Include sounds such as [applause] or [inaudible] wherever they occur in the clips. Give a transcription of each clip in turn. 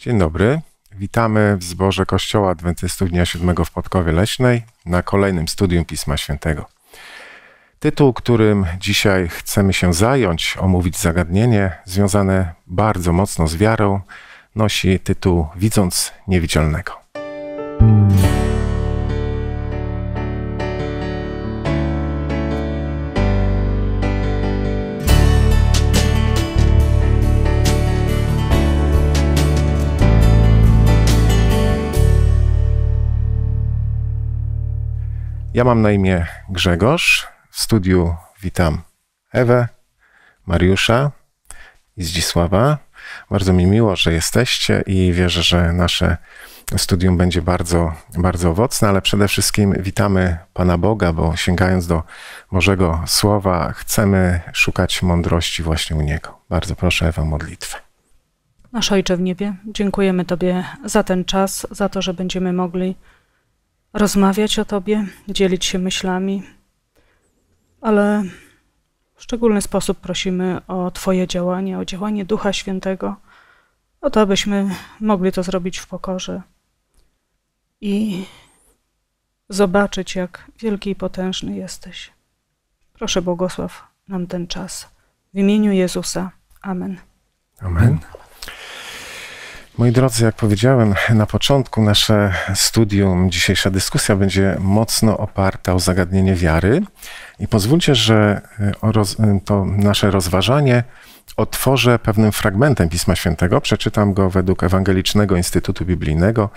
Dzień dobry. Witamy w zborze Kościoła Adwentystów Dnia Siódmego w Podkowie Leśnej na kolejnym studium Pisma Świętego. Tytuł, którym dzisiaj chcemy się zająć, omówić zagadnienie związane bardzo mocno z wiarą, nosi tytuł Widząc Niewidzialnego. Ja mam na imię Grzegorz. W studiu witam Ewę, Mariusza i Zdzisława. Bardzo mi miło, że jesteście i wierzę, że nasze studium będzie bardzo, bardzo owocne, ale przede wszystkim witamy Pana Boga, bo sięgając do Bożego Słowa, chcemy szukać mądrości właśnie u Niego. Bardzo proszę Ewę modlitwę. Nasz Ojcze w niebie, dziękujemy Tobie za ten czas, za to, że będziemy mogli rozmawiać o Tobie, dzielić się myślami, ale w szczególny sposób prosimy o Twoje działanie, o działanie Ducha Świętego, o to, abyśmy mogli to zrobić w pokorze i zobaczyć, jak wielki i potężny jesteś. Proszę, błogosław nam ten czas. W imieniu Jezusa. Amen. Amen. Moi drodzy, jak powiedziałem na początku, nasze studium, dzisiejsza dyskusja będzie mocno oparta o zagadnienie wiary. I pozwólcie, że to nasze rozważanie otworzę pewnym fragmentem Pisma Świętego. Przeczytam go według Ewangelicznego Instytutu Biblijnego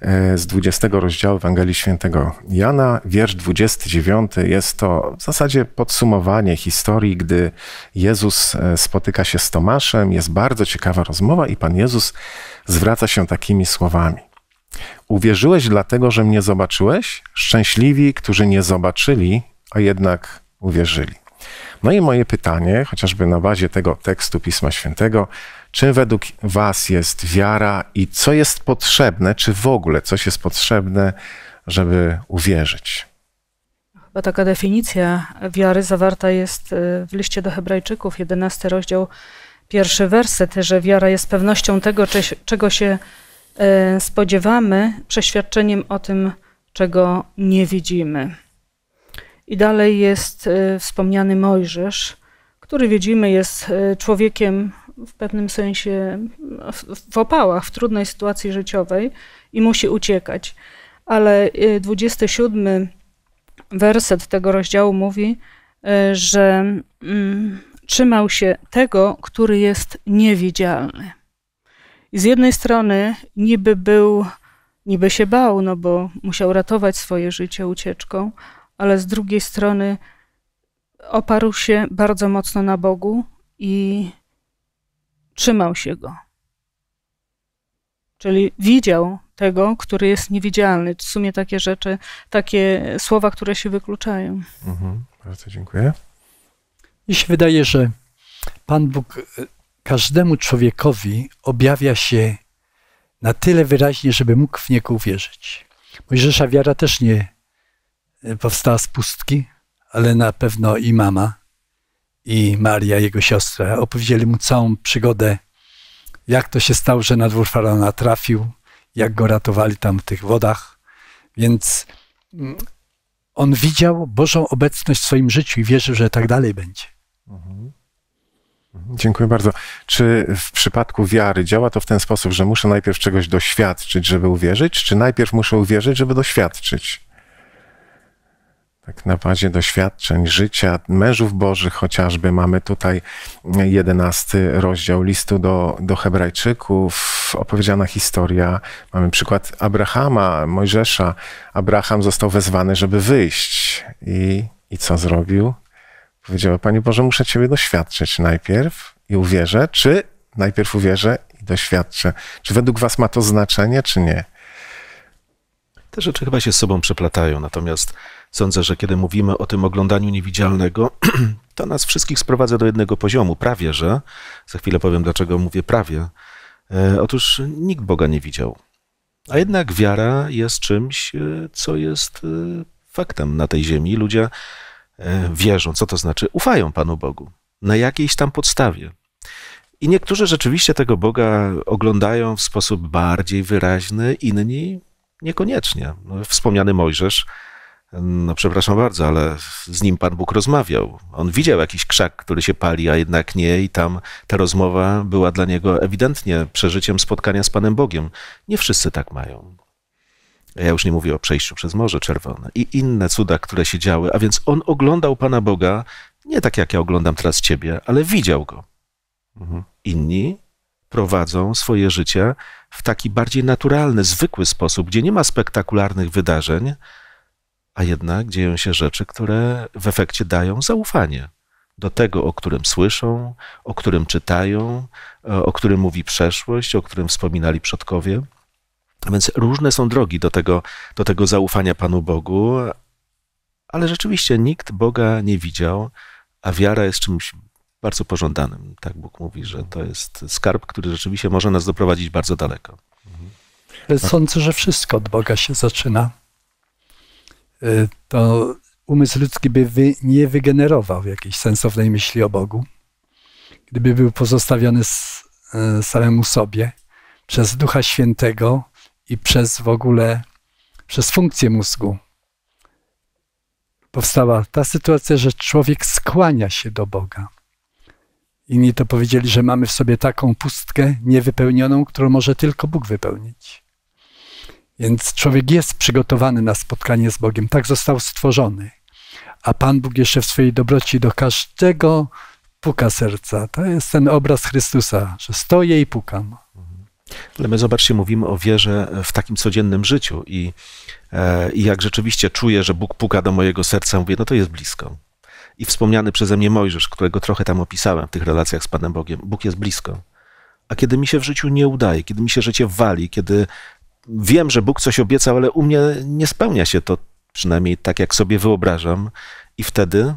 e, z 20 rozdziału Ewangelii Świętego Jana. Wiersz 29 jest to w zasadzie podsumowanie historii, gdy Jezus e, spotyka się z Tomaszem. Jest bardzo ciekawa rozmowa i Pan Jezus zwraca się takimi słowami. Uwierzyłeś dlatego, że mnie zobaczyłeś? Szczęśliwi, którzy nie zobaczyli, a jednak uwierzyli. No i moje pytanie, chociażby na bazie tego tekstu Pisma Świętego, czym według Was jest wiara i co jest potrzebne, czy w ogóle coś jest potrzebne, żeby uwierzyć? Chyba taka definicja wiary zawarta jest y, w liście do Hebrajczyków, 11 rozdział, pierwszy werset, że wiara jest pewnością tego, czego się y, spodziewamy, przeświadczeniem o tym, czego nie widzimy. I dalej jest e, wspomniany Mojżesz, który widzimy jest e, człowiekiem w pewnym sensie w opałach, w trudnej sytuacji życiowej i musi uciekać. Ale 27 e, werset tego rozdziału mówi, że mm, trzymał się tego, który jest niewidzialny. I z jednej strony niby był, niby się bał, no bo musiał ratować swoje życie ucieczką, ale z drugiej strony oparł się bardzo mocno na Bogu i trzymał się go. Czyli widział tego, który jest niewidzialny. W sumie takie rzeczy, takie słowa, które się wykluczają. Mhm, bardzo dziękuję. Mi się wydaje, że Pan Bóg e, każdemu człowiekowi objawia się na tyle wyraźnie, żeby mógł w niego uwierzyć. Mojżesza wiara też nie powstała z pustki, ale na pewno i mama, i Maria, jego siostra, opowiedzieli mu całą przygodę, jak to się stało, że na dwór faraona trafił, jak go ratowali tam w tych wodach. Więc mm, on widział Bożą obecność w swoim życiu i wierzył, że tak dalej będzie. Mhm. Dziękuję bardzo. Czy w przypadku wiary działa to w ten sposób, że muszę najpierw czegoś doświadczyć, żeby uwierzyć, czy najpierw muszę uwierzyć, żeby doświadczyć? Tak na bazie doświadczeń życia mężów bożych chociażby mamy tutaj jedenasty rozdział listu do, do hebrajczyków, opowiedziana historia. Mamy przykład Abrahama, Mojżesza. Abraham został wezwany, żeby wyjść. I, i co zrobił? Powiedziała, Panie Boże, muszę Ciebie doświadczyć najpierw i uwierzę, czy najpierw uwierzę i doświadczę. Czy według Was ma to znaczenie, czy nie? Te rzeczy chyba się z sobą przeplatają, natomiast sądzę, że kiedy mówimy o tym oglądaniu niewidzialnego, [clears throat] to nas wszystkich sprowadza do jednego poziomu, prawie że. Za chwilę powiem, dlaczego mówię prawie. E, otóż nikt Boga nie widział. A jednak wiara jest czymś, e, co jest e, faktem na tej ziemi. Ludzie wierzą, co to znaczy, ufają Panu Bogu na jakiejś tam podstawie. I niektórzy rzeczywiście tego Boga oglądają w sposób bardziej wyraźny, inni Niekoniecznie. No, wspomniany Mojżesz, no przepraszam bardzo, ale z nim Pan Bóg rozmawiał. On widział jakiś krzak, który się pali, a jednak nie, i tam ta rozmowa była dla niego ewidentnie przeżyciem spotkania z Panem Bogiem. Nie wszyscy tak mają. Ja już nie mówię o przejściu przez Morze Czerwone i inne cuda, które się działy. A więc on oglądał Pana Boga nie tak jak ja oglądam teraz Ciebie, ale widział go. Mhm. Inni prowadzą swoje życie w taki bardziej naturalny, zwykły sposób, gdzie nie ma spektakularnych wydarzeń, a jednak dzieją się rzeczy, które w efekcie dają zaufanie do tego, o którym słyszą, o którym czytają, e, o którym mówi przeszłość, o którym wspominali przodkowie. Więc różne są drogi do tego, do tego zaufania Panu Bogu, ale rzeczywiście nikt Boga nie widział, a wiara jest czymś bardzo pożądanym. Tak Bóg mówi, że to jest skarb, który rzeczywiście może nas doprowadzić bardzo daleko. Sądzę, że wszystko od Boga się zaczyna. Y, to umysł ludzki by wy, nie wygenerował jakiejś sensownej myśli o Bogu, gdyby był pozostawiony y, samemu sobie przez Ducha Świętego i przez w ogóle, przez funkcję mózgu. Powstała ta sytuacja, że człowiek skłania się do Boga. Inni to powiedzieli, że mamy w sobie taką pustkę niewypełnioną, którą może tylko Bóg wypełnić. Więc człowiek jest przygotowany na spotkanie z Bogiem, tak został stworzony. A Pan Bóg jeszcze w swojej dobroci do każdego puka serca. To jest ten obraz Chrystusa, że stoję i pukam. Ale my zobaczcie, mówimy o wierze w takim codziennym życiu i, e, i jak rzeczywiście czuję, że Bóg puka do mojego serca, mówię, no to jest blisko i wspomniany przeze mnie Mojżesz, którego trochę tam opisałem w tych relacjach z Panem Bogiem. Bóg jest blisko. A kiedy mi się w życiu nie udaje, kiedy mi się życie wali, kiedy wiem, że Bóg coś obiecał, ale u mnie nie spełnia się to, przynajmniej tak jak sobie wyobrażam, i wtedy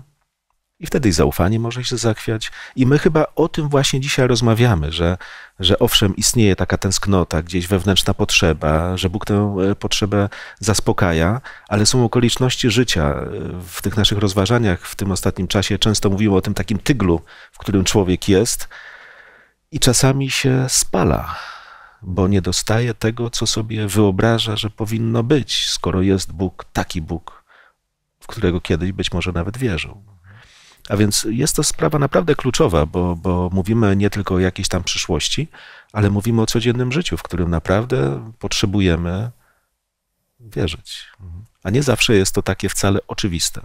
i wtedy i zaufanie może się zachwiać. I my chyba o tym właśnie dzisiaj rozmawiamy, że, że owszem, istnieje taka tęsknota, gdzieś wewnętrzna potrzeba, że Bóg tę e, potrzebę zaspokaja, ale są okoliczności życia. E, w tych naszych rozważaniach w tym ostatnim czasie często mówimy o tym takim tyglu, w którym człowiek jest i czasami się spala, bo nie dostaje tego, co sobie wyobraża, że powinno być, skoro jest Bóg, taki Bóg, w którego kiedyś być może nawet wierzył. A więc jest to sprawa naprawdę kluczowa, bo, bo mówimy nie tylko o jakiejś tam przyszłości, ale mówimy o codziennym życiu, w którym naprawdę potrzebujemy wierzyć. Mhm. A nie zawsze jest to takie wcale oczywiste.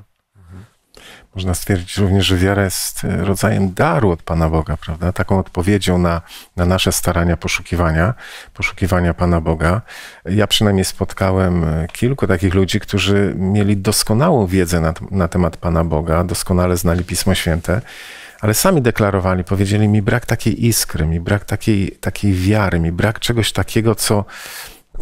Można stwierdzić również, że wiara jest e, rodzajem daru od Pana Boga, prawda? Taką odpowiedzią na, na nasze starania poszukiwania, poszukiwania Pana Boga. Ja przynajmniej spotkałem e, kilku takich ludzi, którzy mieli doskonałą wiedzę na, na temat Pana Boga, doskonale znali Pismo Święte, ale sami deklarowali, powiedzieli mi brak takiej iskry, mi brak takiej, takiej wiary, mi brak czegoś takiego, co,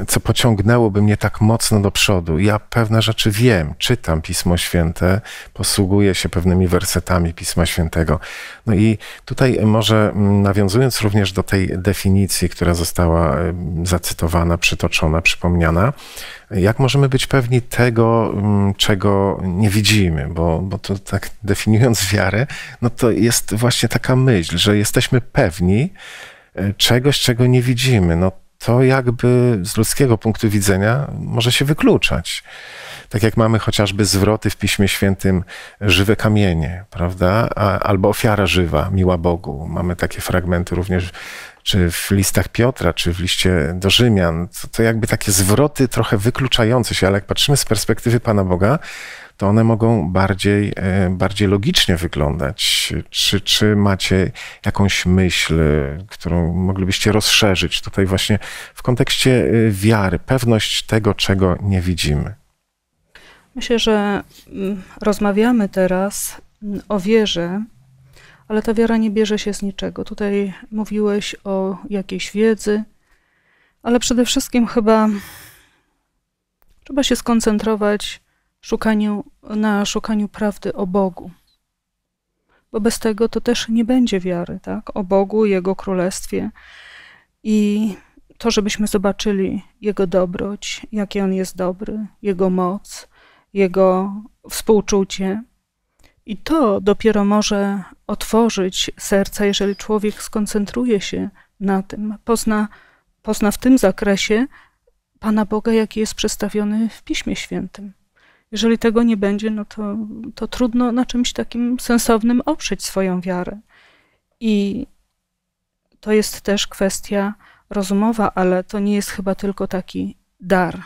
co pociągnęłoby mnie tak mocno do przodu. Ja pewne rzeczy wiem, czytam Pismo Święte, posługuję się pewnymi wersetami Pisma Świętego. No i tutaj może mm, nawiązując również do tej definicji, która została zacytowana, przytoczona, przypomniana, jak możemy być pewni tego, mm, czego nie widzimy, bo, bo to tak definiując wiarę, no to jest właśnie taka myśl, że jesteśmy pewni e, czegoś, czego nie widzimy. No to jakby z ludzkiego punktu widzenia może się wykluczać. Tak jak mamy chociażby zwroty w Piśmie Świętym żywe kamienie, prawda? albo ofiara żywa, miła Bogu. Mamy takie fragmenty również czy w listach Piotra, czy w liście do Rzymian. To, to jakby takie zwroty trochę wykluczające się, ale jak patrzymy z perspektywy Pana Boga, to one mogą bardziej, e, bardziej logicznie wyglądać. Czy, czy macie jakąś myśl, którą moglibyście rozszerzyć tutaj właśnie w kontekście e, wiary, pewność tego, czego nie widzimy? Myślę, że mm, rozmawiamy teraz mm, o wierze, ale ta wiara nie bierze się z niczego. Tutaj mówiłeś o jakiejś wiedzy, ale przede wszystkim chyba trzeba się skoncentrować szukaniu, na szukaniu prawdy o Bogu. Bo bez tego to też nie będzie wiary, tak? O Bogu, Jego królestwie i to, żebyśmy zobaczyli Jego dobroć, jaki On jest dobry, Jego moc, Jego współczucie. I to dopiero może otworzyć serca, jeżeli człowiek skoncentruje się na tym, pozna, pozna w tym zakresie Pana Boga, jaki jest przedstawiony w Piśmie Świętym. Jeżeli tego nie będzie, no to, to trudno na czymś takim sensownym oprzeć swoją wiarę. I to jest też kwestia rozumowa, ale to nie jest chyba tylko taki dar.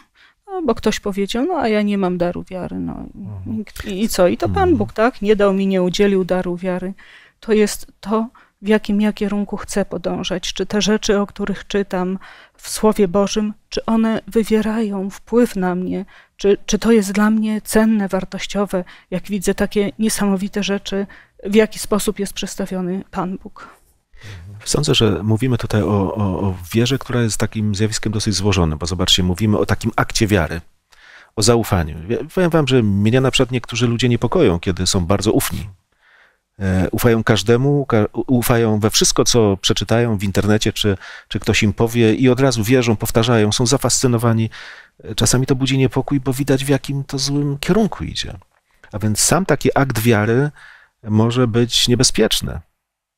No, bo ktoś powiedział, no a ja nie mam daru wiary. No, i, mhm. i co? I to Pan mhm. Bóg, tak? Nie dał mi, nie udzielił daru wiary. To jest to, w jakim ja kierunku chcę podążać, czy te rzeczy, o których czytam w Słowie Bożym, czy one wywierają wpływ na mnie, czy, czy to jest dla mnie cenne, wartościowe, jak widzę takie niesamowite rzeczy, w jaki sposób jest przedstawiony Pan Bóg? Sądzę, że mówimy tutaj o, o, o wierze, która jest takim zjawiskiem dosyć złożonym, bo zobaczcie, mówimy o takim akcie wiary, o zaufaniu. Ja powiem wam, że mnie na przykład niektórzy ludzie niepokoją, kiedy są bardzo ufni, E, ufają każdemu, ufają we wszystko, co przeczytają w internecie, czy, czy ktoś im powie, i od razu wierzą, powtarzają, są zafascynowani. E, czasami to budzi niepokój, bo widać w jakim to złym kierunku idzie. A więc sam taki akt wiary może być niebezpieczny,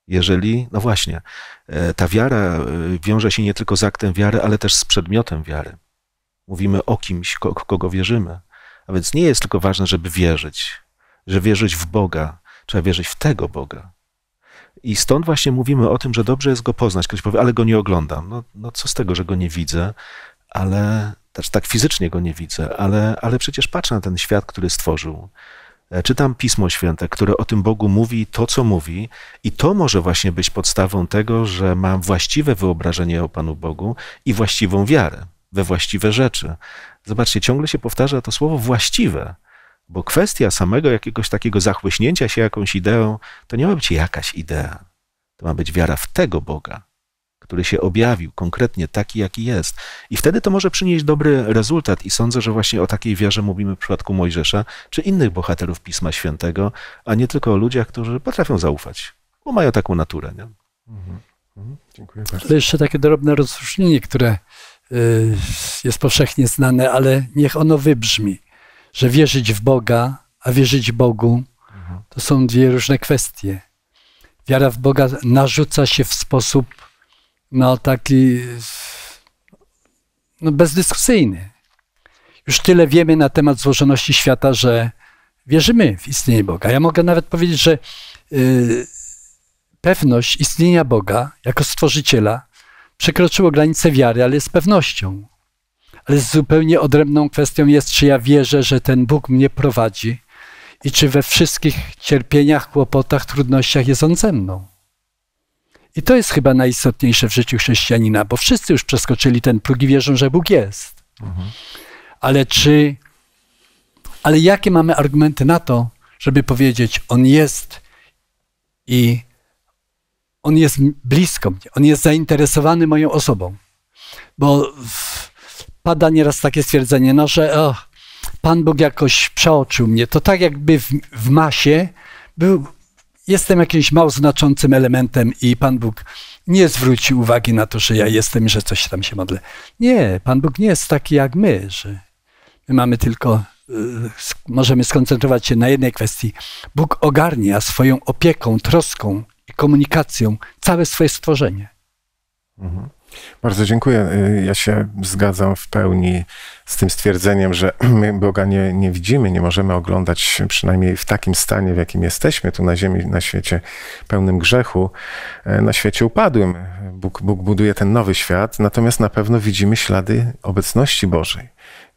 jeżeli, no właśnie, e, ta wiara wiąże się nie tylko z aktem wiary, ale też z przedmiotem wiary. Mówimy o kimś, kogo wierzymy. A więc nie jest tylko ważne, żeby wierzyć, że wierzyć w Boga, Trzeba wierzyć w tego Boga. I stąd właśnie mówimy o tym, że dobrze jest go poznać. Ktoś powie, ale go nie oglądam. No, no co z tego, że go nie widzę, ale tak fizycznie go nie widzę, ale, ale przecież patrzę na ten świat, który stworzył. E, czytam Pismo Święte, które o tym Bogu mówi to, co mówi, i to może właśnie być podstawą tego, że mam właściwe wyobrażenie o Panu Bogu i właściwą wiarę we właściwe rzeczy. Zobaczcie, ciągle się powtarza to słowo właściwe. Bo kwestia samego jakiegoś takiego zachłyśnięcia się jakąś ideą, to nie ma być jakaś idea. To ma być wiara w tego Boga, który się objawił konkretnie taki, jaki jest. I wtedy to może przynieść dobry rezultat. I sądzę, że właśnie o takiej wierze mówimy w przypadku Mojżesza czy innych bohaterów Pisma Świętego, a nie tylko o ludziach, którzy potrafią zaufać, bo mają taką naturę. Nie? Mhm. Mhm. Dziękuję bardzo. To jeszcze takie drobne rozróżnienie, które y, jest powszechnie znane, ale niech ono wybrzmi że wierzyć w Boga, a wierzyć Bogu to są dwie różne kwestie. Wiara w Boga narzuca się w sposób no, taki no, bezdyskusyjny. Już tyle wiemy na temat złożoności świata, że wierzymy w istnienie Boga. Ja mogę nawet powiedzieć, że yy, pewność istnienia Boga jako stworzyciela przekroczyło granice wiary, ale jest pewnością ale zupełnie odrębną kwestią jest, czy ja wierzę, że ten Bóg mnie prowadzi i czy we wszystkich cierpieniach, kłopotach, trudnościach jest On ze mną. I to jest chyba najistotniejsze w życiu chrześcijanina, bo wszyscy już przeskoczyli ten próg i wierzą, że Bóg jest. Mhm. Ale czy. Ale jakie mamy argumenty na to, żeby powiedzieć, On jest i On jest blisko mnie, On jest zainteresowany moją osobą? Bo w, pada nieraz takie stwierdzenie, no że Pan Bóg jakoś przeoczył mnie. To tak jakby w, w masie był, jestem jakimś mało znaczącym elementem i Pan Bóg nie zwróci uwagi na to, że ja jestem, że coś tam się modlę. Nie, Pan Bóg nie jest taki jak my, że my mamy tylko, y, możemy skoncentrować się na jednej kwestii. Bóg ogarnia swoją opieką, troską i komunikacją całe swoje stworzenie. Mhm. Bardzo dziękuję. Y, ja się zgadzam w pełni z tym stwierdzeniem, że [clears throat] my Boga nie, nie widzimy, nie możemy oglądać przynajmniej w takim stanie, w jakim jesteśmy tu na ziemi, na świecie pełnym grzechu, y, na świecie upadłym. Bóg, Bóg buduje ten nowy świat, natomiast na pewno widzimy ślady obecności Bożej.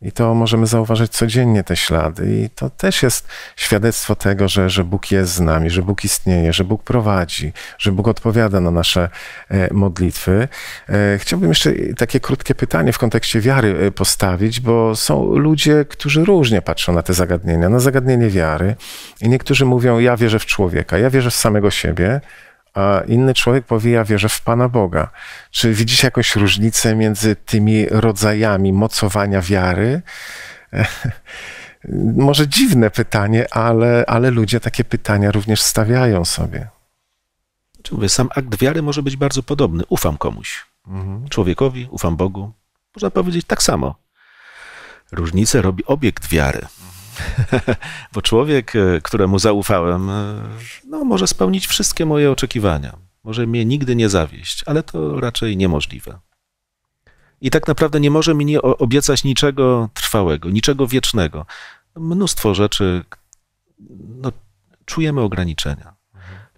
I to możemy zauważyć codziennie te ślady. I to też jest świadectwo tego, że, że Bóg jest z nami, że Bóg istnieje, że Bóg prowadzi, że Bóg odpowiada na nasze e, modlitwy. E, chciałbym jeszcze takie krótkie pytanie w kontekście wiary e, postawić, bo są ludzie, którzy różnie patrzą na te zagadnienia, na zagadnienie wiary. I niektórzy mówią: Ja wierzę w człowieka, ja wierzę w samego siebie a inny człowiek powie, ja wierzę w Pana Boga. Czy widzisz jakąś różnicę między tymi rodzajami mocowania wiary? [laughs] Może dziwne pytanie, ale, ale ludzie takie pytania również stawiają sobie. Mówię, sam akt wiary może być bardzo podobny. Ufam komuś. Mhm. Człowiekowi, ufam Bogu. Można powiedzieć tak samo. Różnicę robi obiekt wiary. [laughs] Bo człowiek, e, któremu zaufałem, e, no, może spełnić wszystkie moje oczekiwania. Może mnie nigdy nie zawieść, ale to raczej niemożliwe. I tak naprawdę nie może mi nie obiecać niczego trwałego, niczego wiecznego. Mnóstwo rzeczy, no, czujemy ograniczenia.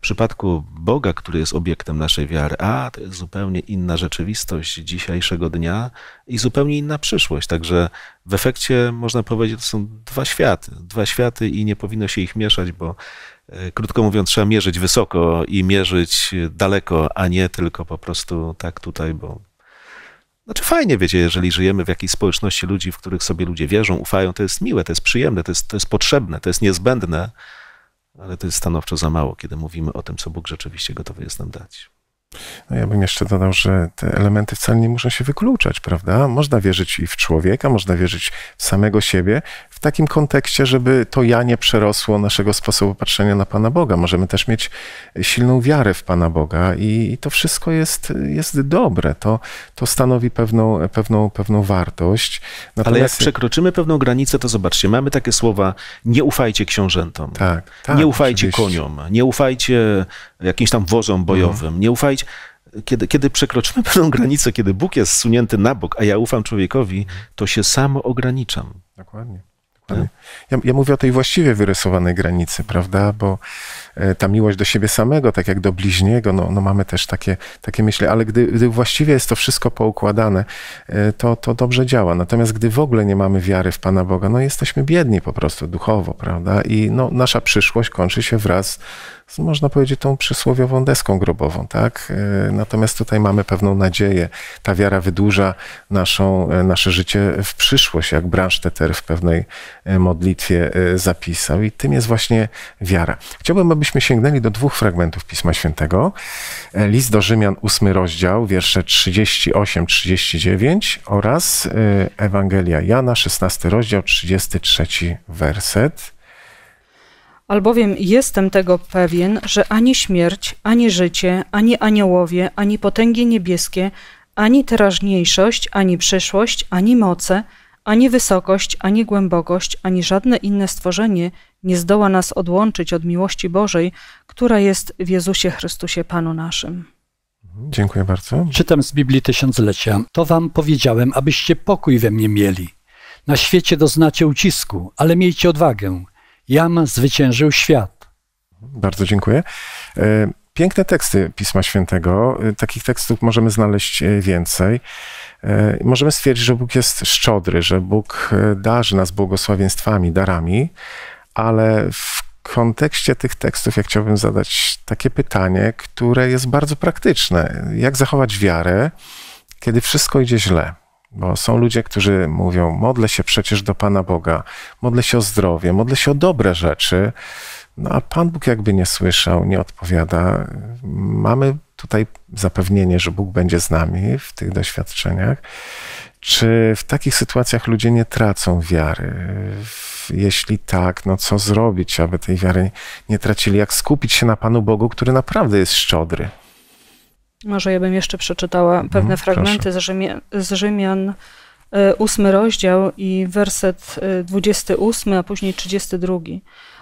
W przypadku Boga, który jest obiektem naszej wiary, a to jest zupełnie inna rzeczywistość dzisiejszego dnia i zupełnie inna przyszłość. Także w efekcie można powiedzieć, to są dwa światy. Dwa światy i nie powinno się ich mieszać, bo e, krótko mówiąc, trzeba mierzyć wysoko i mierzyć daleko, a nie tylko po prostu tak tutaj, bo znaczy fajnie, wiecie, jeżeli żyjemy w jakiejś społeczności ludzi, w których sobie ludzie wierzą, ufają, to jest miłe, to jest przyjemne, to jest, to jest potrzebne, to jest niezbędne, ale to jest stanowczo za mało, kiedy mówimy o tym, co Bóg rzeczywiście gotowy jest nam dać. No ja bym jeszcze dodał, że te elementy wcale nie muszą się wykluczać, prawda? Można wierzyć i w człowieka, można wierzyć w samego siebie, w takim kontekście, żeby to ja nie przerosło naszego sposobu patrzenia na Pana Boga. Możemy też mieć silną wiarę w Pana Boga i, i to wszystko jest, jest dobre. To, to stanowi pewną, pewną, pewną wartość. Natomiast... Ale jak przekroczymy pewną granicę, to zobaczcie, mamy takie słowa, nie ufajcie książętom, tak, tak, nie ufajcie oczywiście. koniom, nie ufajcie jakimś tam wozom mhm. bojowym. Mhm. Nie ufajcie. Kiedy, kiedy przekroczymy [laughs] pewną granicę, kiedy Bóg jest sunięty na bok, a ja ufam człowiekowi, mhm. to się samo ograniczam. Dokładnie. Tak? dokładnie. Ja, ja mówię o tej właściwie wyrysowanej granicy, prawda? Bo E, ta miłość do siebie samego, tak jak do bliźniego, no, no mamy też takie, takie myśli, ale gdy, gdy właściwie jest to wszystko poukładane, e, to, to dobrze działa. Natomiast gdy w ogóle nie mamy wiary w Pana Boga, no jesteśmy biedni po prostu duchowo, prawda? I no, nasza przyszłość kończy się wraz z, można powiedzieć, tą przysłowiową deską grobową, tak? E, natomiast tutaj mamy pewną nadzieję. Ta wiara wydłuża naszą, nasze życie w przyszłość, jak Teter w pewnej modlitwie zapisał. I tym jest właśnie wiara. Chciałbym, abyśmy byśmy sięgnęli do dwóch fragmentów Pisma Świętego. E, list do Rzymian, ósmy rozdział, wiersze 38-39 oraz e, Ewangelia Jana, 16 rozdział, 33 werset. Albowiem jestem tego pewien, że ani śmierć, ani życie, ani aniołowie, ani potęgi niebieskie, ani teraźniejszość, ani przyszłość, ani moce, ani wysokość, ani głębokość, ani żadne inne stworzenie nie zdoła nas odłączyć od miłości Bożej, która jest w Jezusie Chrystusie Panu naszym. Dziękuję bardzo. Czytam z Biblii Tysiąclecia. To wam powiedziałem, abyście pokój we mnie mieli. Na świecie doznacie ucisku, ale miejcie odwagę. Jam zwyciężył świat. Bardzo dziękuję. E, piękne teksty Pisma Świętego. E, takich tekstów możemy znaleźć e, więcej. Możemy stwierdzić, że Bóg jest szczodry, że Bóg darzy nas błogosławieństwami, darami, ale w kontekście tych tekstów ja chciałbym zadać takie pytanie, które jest bardzo praktyczne. Jak zachować wiarę, kiedy wszystko idzie źle? Bo są ludzie, którzy mówią: Modlę się przecież do Pana Boga, modlę się o zdrowie, modlę się o dobre rzeczy. No a Pan Bóg jakby nie słyszał, nie odpowiada. Mamy tutaj zapewnienie, że Bóg będzie z nami w tych doświadczeniach. Czy w takich sytuacjach ludzie nie tracą wiary? Jeśli tak, no co zrobić, aby tej wiary nie tracili? Jak skupić się na Panu Bogu, który naprawdę jest szczodry? Może ja bym jeszcze przeczytała mhm, pewne fragmenty z, z Rzymian, e, ósmy rozdział i werset 28, e, a później 32.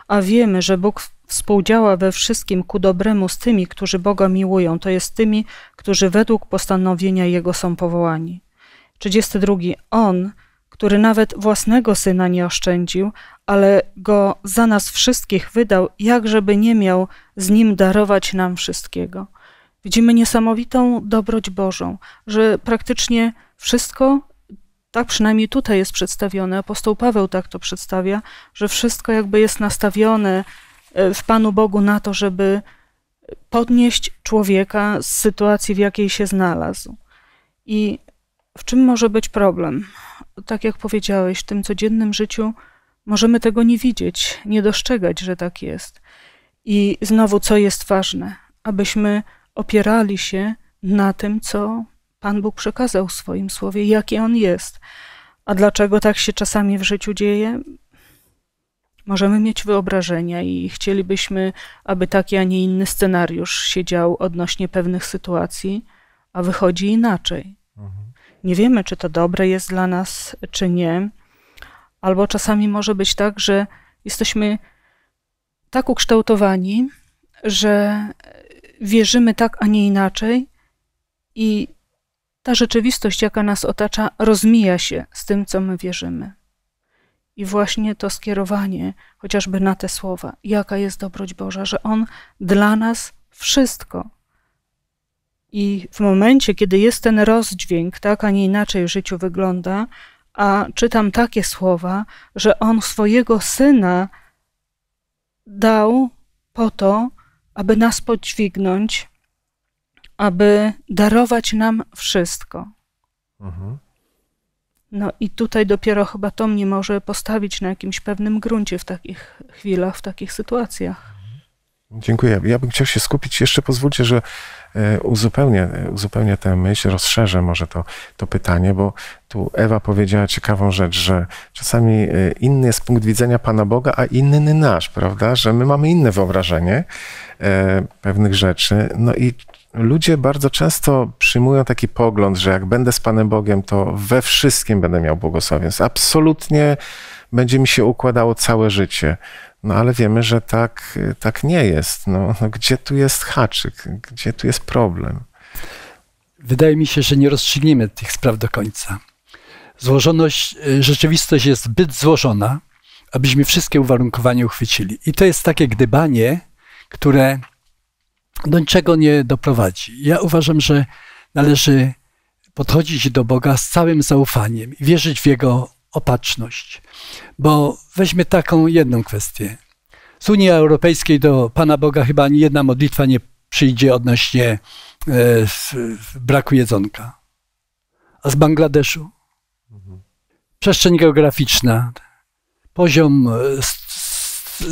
A wiemy, że Bóg współdziała we wszystkim ku dobremu z tymi, którzy Boga miłują, to jest tymi, którzy według postanowienia Jego są powołani. 32. On, który nawet własnego syna nie oszczędził, ale go za nas wszystkich wydał, jakżeby nie miał z nim darować nam wszystkiego. Widzimy niesamowitą dobroć Bożą, że praktycznie wszystko, tak przynajmniej tutaj jest przedstawione, apostoł Paweł tak to przedstawia, że wszystko jakby jest nastawione e, w Panu Bogu na to, żeby podnieść człowieka z sytuacji, w jakiej się znalazł. I w czym może być problem? Tak jak powiedziałeś, w tym codziennym życiu możemy tego nie widzieć, nie dostrzegać, że tak jest. I znowu, co jest ważne, abyśmy opierali się na tym, co Pan Bóg przekazał w swoim słowie, jaki on jest. A dlaczego tak się czasami w życiu dzieje? Możemy mieć wyobrażenia i chcielibyśmy, aby taki, a nie inny scenariusz się dział odnośnie pewnych sytuacji, a wychodzi inaczej. Mhm nie wiemy, czy to dobre jest dla nas, czy nie. Albo czasami może być tak, że jesteśmy tak ukształtowani, że wierzymy tak, a nie inaczej, i ta rzeczywistość, jaka nas otacza, rozmija się z tym, co my wierzymy. I właśnie to skierowanie, chociażby na te słowa, jaka jest dobroć Boża, że On dla nas wszystko i w momencie, kiedy jest ten rozdźwięk, tak, a nie inaczej w życiu wygląda, a czytam takie słowa, że on swojego syna dał po to, aby nas podźwignąć, aby darować nam wszystko. Mhm. No i tutaj dopiero chyba to mnie może postawić na jakimś pewnym gruncie w takich chwilach, w takich sytuacjach. Dziękuję. Ja bym chciał się skupić, jeszcze pozwólcie, że e, uzupełnię, uzupełnię tę myśl, rozszerzę może to, to pytanie, bo tu Ewa powiedziała ciekawą rzecz, że czasami e, inny jest punkt widzenia Pana Boga, a inny nasz, prawda? Że my mamy inne wyobrażenie e, pewnych rzeczy. No i ludzie bardzo często przyjmują taki pogląd, że jak będę z Panem Bogiem, to we wszystkim będę miał błogosławieństwo. Absolutnie będzie mi się układało całe życie. No ale wiemy, że tak, tak nie jest. No, no, gdzie tu jest haczyk? Gdzie tu jest problem? Wydaje mi się, że nie rozstrzygniemy tych spraw do końca. Złożoność, y, rzeczywistość jest zbyt złożona, abyśmy wszystkie uwarunkowania uchwycili. I to jest takie gdybanie, które do niczego nie doprowadzi. Ja uważam, że należy podchodzić do Boga z całym zaufaniem i wierzyć w Jego opatrzność. Bo weźmy taką jedną kwestię. Z Unii Europejskiej do Pana Boga chyba ani jedna modlitwa nie przyjdzie odnośnie e, z, braku jedzonka. A z Bangladeszu? Przestrzeń geograficzna, poziom st, e, st, e,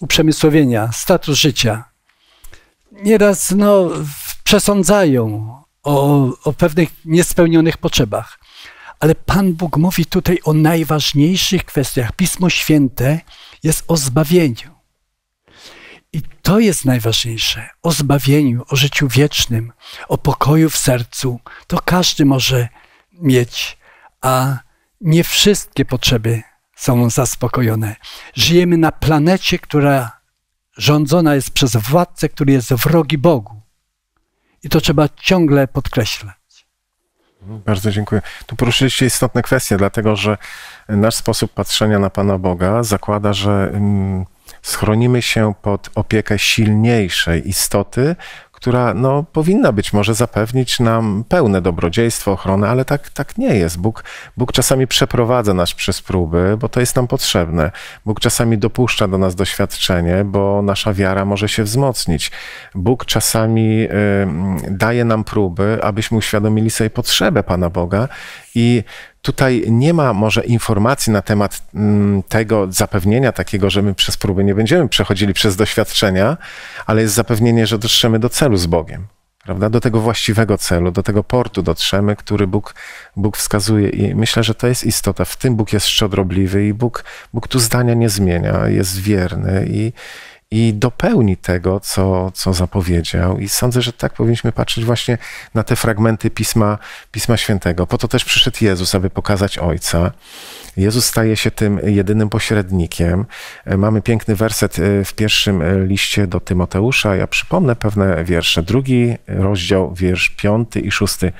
uprzemysłowienia, status życia. Nieraz no, przesądzają o, o pewnych niespełnionych potrzebach. Ale Pan Bóg mówi tutaj o najważniejszych kwestiach. Pismo Święte jest o zbawieniu. I to jest najważniejsze o zbawieniu, o życiu wiecznym, o pokoju w sercu. To każdy może mieć, a nie wszystkie potrzeby są zaspokojone. Żyjemy na planecie, która rządzona jest przez władcę, który jest wrogi Bogu. I to trzeba ciągle podkreślać. Bardzo dziękuję. Tu poruszyliście istotne kwestie, dlatego że nasz sposób patrzenia na Pana Boga zakłada, że mm, schronimy się pod opiekę silniejszej istoty, która no, powinna być może zapewnić nam pełne dobrodziejstwo, ochronę, ale tak, tak nie jest. Bóg, Bóg czasami przeprowadza nas przez próby, bo to jest nam potrzebne. Bóg czasami dopuszcza do nas doświadczenie, bo nasza wiara może się wzmocnić. Bóg czasami y, daje nam próby, abyśmy uświadomili sobie potrzebę Pana Boga i Tutaj nie ma może informacji na temat mm, tego zapewnienia takiego, że my przez próby nie będziemy przechodzili przez doświadczenia, ale jest zapewnienie, że dotrzemy do celu z Bogiem. Prawda? Do tego właściwego celu, do tego portu dotrzemy, który Bóg, Bóg wskazuje. I myślę, że to jest istota. W tym Bóg jest szczodrobliwy i Bóg, Bóg tu zdania nie zmienia, jest wierny i, i dopełni tego, co, co zapowiedział. I sądzę, że tak powinniśmy patrzeć właśnie na te fragmenty Pisma, Pisma Świętego. Po to też przyszedł Jezus, aby pokazać Ojca. Jezus staje się tym jedynym pośrednikiem. E, mamy piękny werset e, w pierwszym e, liście do Tymoteusza. Ja przypomnę pewne wiersze. Drugi rozdział, wiersz piąty i szósty.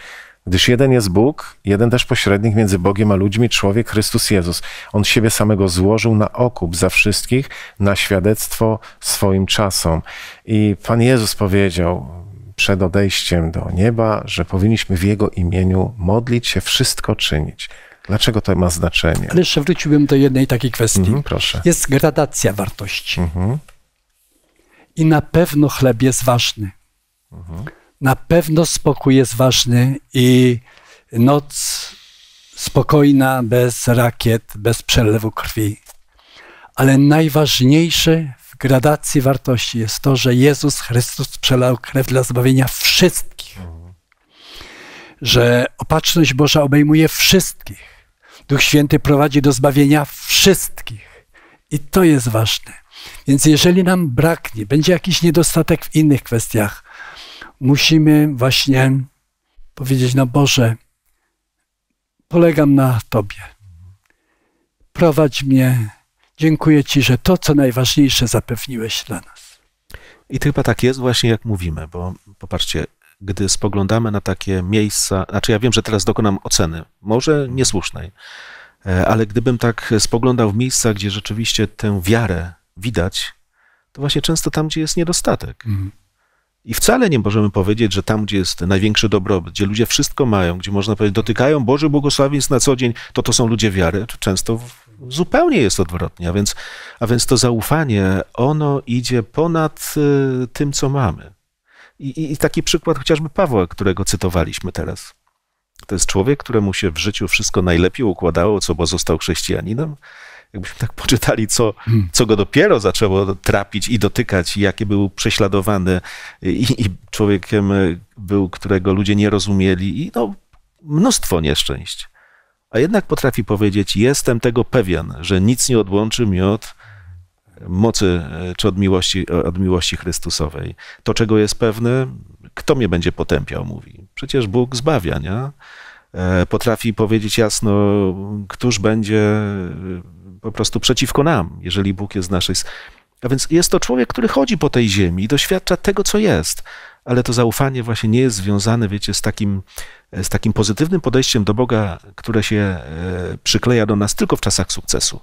Gdyż jeden jest Bóg, jeden też pośrednik między Bogiem a ludźmi, człowiek Chrystus Jezus. On siebie samego złożył na okup za wszystkich, na świadectwo swoim czasom. I Pan Jezus powiedział przed odejściem do nieba, że powinniśmy w Jego imieniu modlić się, wszystko czynić. Dlaczego to ma znaczenie? Ale jeszcze wróciłbym do jednej takiej kwestii. Mhm, proszę. Jest gradacja wartości. Mhm. I na pewno chleb jest ważny. Mhm na pewno spokój jest ważny i noc spokojna, bez rakiet, bez przelewu krwi. Ale najważniejsze w gradacji wartości jest to, że Jezus Chrystus przelał krew dla zbawienia wszystkich. Że opatrzność Boża obejmuje wszystkich. Duch Święty prowadzi do zbawienia wszystkich. I to jest ważne. Więc jeżeli nam braknie, będzie jakiś niedostatek w innych kwestiach, musimy właśnie powiedzieć: No Boże, polegam na Tobie. Prowadź mnie. Dziękuję Ci, że to, co najważniejsze, zapewniłeś dla nas. I chyba tak jest właśnie, jak mówimy, bo popatrzcie, gdy spoglądamy na takie miejsca, znaczy ja wiem, że teraz dokonam oceny, może niesłusznej, e, ale gdybym tak spoglądał w miejsca, gdzie rzeczywiście tę wiarę widać, to właśnie często tam, gdzie jest niedostatek. Mhm. I wcale nie możemy powiedzieć, że tam, gdzie jest największy dobrobyt, gdzie ludzie wszystko mają, gdzie można powiedzieć, dotykają Boży błogosławieństw na co dzień, to to są ludzie wiary. Często zupełnie jest odwrotnie. A więc, a więc to zaufanie, ono idzie ponad y, tym, co mamy. I, I taki przykład chociażby Pawła, którego cytowaliśmy teraz. To jest człowiek, któremu się w życiu wszystko najlepiej układało, co bo został chrześcijaninem jakbyśmy tak poczytali, co, hmm. co go dopiero zaczęło trapić i dotykać, i jakie był prześladowany i, i człowiekiem y, był, którego ludzie nie rozumieli i no, mnóstwo nieszczęść. A jednak potrafi powiedzieć, jestem tego pewien, że nic nie odłączy mi od mocy y, czy od miłości, od miłości Chrystusowej. To, czego jest pewny, kto mnie będzie potępiał, mówi. Przecież Bóg zbawia, nie? E, potrafi powiedzieć jasno, któż będzie po prostu przeciwko nam, jeżeli Bóg jest z naszej. A więc jest to człowiek, który chodzi po tej ziemi i doświadcza tego, co jest, ale to zaufanie właśnie nie jest związane, wiecie, z takim, e, z takim pozytywnym podejściem do Boga, które się e, przykleja do nas tylko w czasach sukcesu.